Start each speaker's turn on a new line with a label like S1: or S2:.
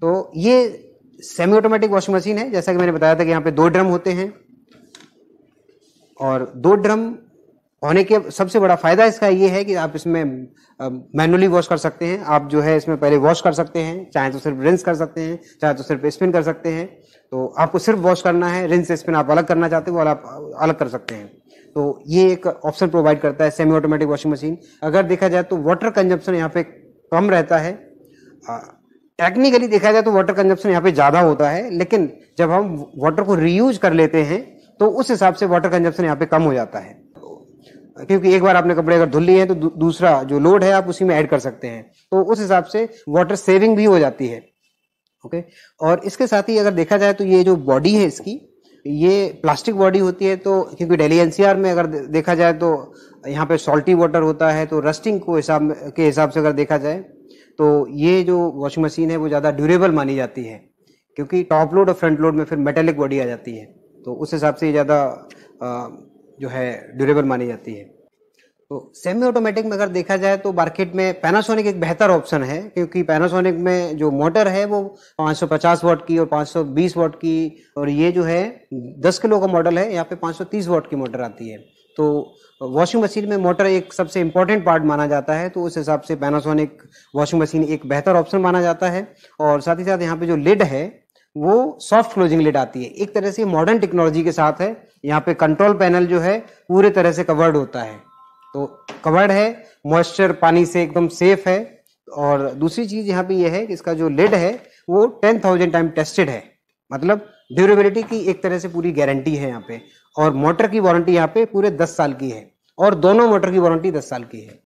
S1: तो ये semi automatic washing machine है जैसा कि मैंने बताया था कि यहाँ पे दो ड्रम होते हैं और दो ड्रम होने के सबसे बड़ा फायदा इसका ये है कि आप इसमें मैनुअली वॉश कर सकते हैं आप जो है इसमें पहले वॉश कर सकते हैं चाहे तो सिर्फ रिंस कर सकते हैं चाहे तो सिर्फ स्पिन कर सकते हैं तो आपको सिर्फ वॉश करना है रिंस स्पिन आप अलग करना चाहते हो और आप अलग कर सकते हैं तो ये एक ऑप्शन प्रोवाइड करता है सेमी ऑटोमेटिक वॉशिंग मशीन अगर देखा जाए तो वाटर कंजप्शन यहाँ पे कम रहता है टेक्निकली देखा जाए तो वाटर कंजप्शन यहाँ पे ज्यादा होता है लेकिन जब हम वाटर को रीयूज कर लेते हैं तो उस हिसाब से वाटर कंजप्शन यहाँ पे कम हो जाता है क्योंकि एक बार आपने कपड़े अगर धुल लिए हैं तो दू, दूसरा जो लोड है आप उसी में ऐड कर सकते हैं तो उस हिसाब से वाटर सेविंग भी हो जाती है ओके और इसके साथ ही अगर देखा जाए तो ये जो बॉडी है इसकी ये प्लास्टिक बॉडी होती है तो क्योंकि डेली एनसीआर में अगर देखा जाए तो यहाँ पे सॉल्टी वाटर होता है तो रस्टिंग को हिसाब के हिसाब से अगर देखा जाए तो ये जो वॉशिंग मशीन है वो ज़्यादा ड्यूरेबल मानी जाती है क्योंकि टॉप लोड और फ्रंट लोड में फिर मेटेलिक बॉडी आ जाती है तो उस हिसाब से ये ज़्यादा जो है ड्यूरेबल मानी जाती है तो सेमी ऑटोमेटिक में अगर देखा जाए तो मार्केट में पैनासोनिक एक बेहतर ऑप्शन है क्योंकि पैनासोनिक में जो मोटर है वो 550 वाट की और 520 वाट की और ये जो है 10 किलो का मॉडल है यहाँ पे 530 वाट की मोटर आती है तो वॉशिंग मशीन में मोटर एक सबसे इंपॉर्टेंट पार्ट माना जाता है तो उस हिसाब से पैनासोनिक वॉशिंग मशीन एक बेहतर ऑप्शन माना जाता है और साथ ही साथ यहाँ पे जो लिड है वो सॉफ्ट क्लोजिंग लिड आती है एक तरह से मॉडर्न टेक्नोलॉजी के साथ है यहाँ पे कंट्रोल पैनल जो है पूरे तरह से कवर्ड होता है तो कवर्ड है मॉइस्चर पानी से एकदम सेफ है और दूसरी चीज यहाँ पे यह है कि इसका जो लिड है वो टेन थाउजेंड टाइम टेस्टेड है मतलब ड्यूरेबिलिटी की एक तरह से पूरी गारंटी है यहाँ पे और मोटर की वारंटी यहाँ पे पूरे दस साल की है और दोनों मोटर की वारंटी दस साल की है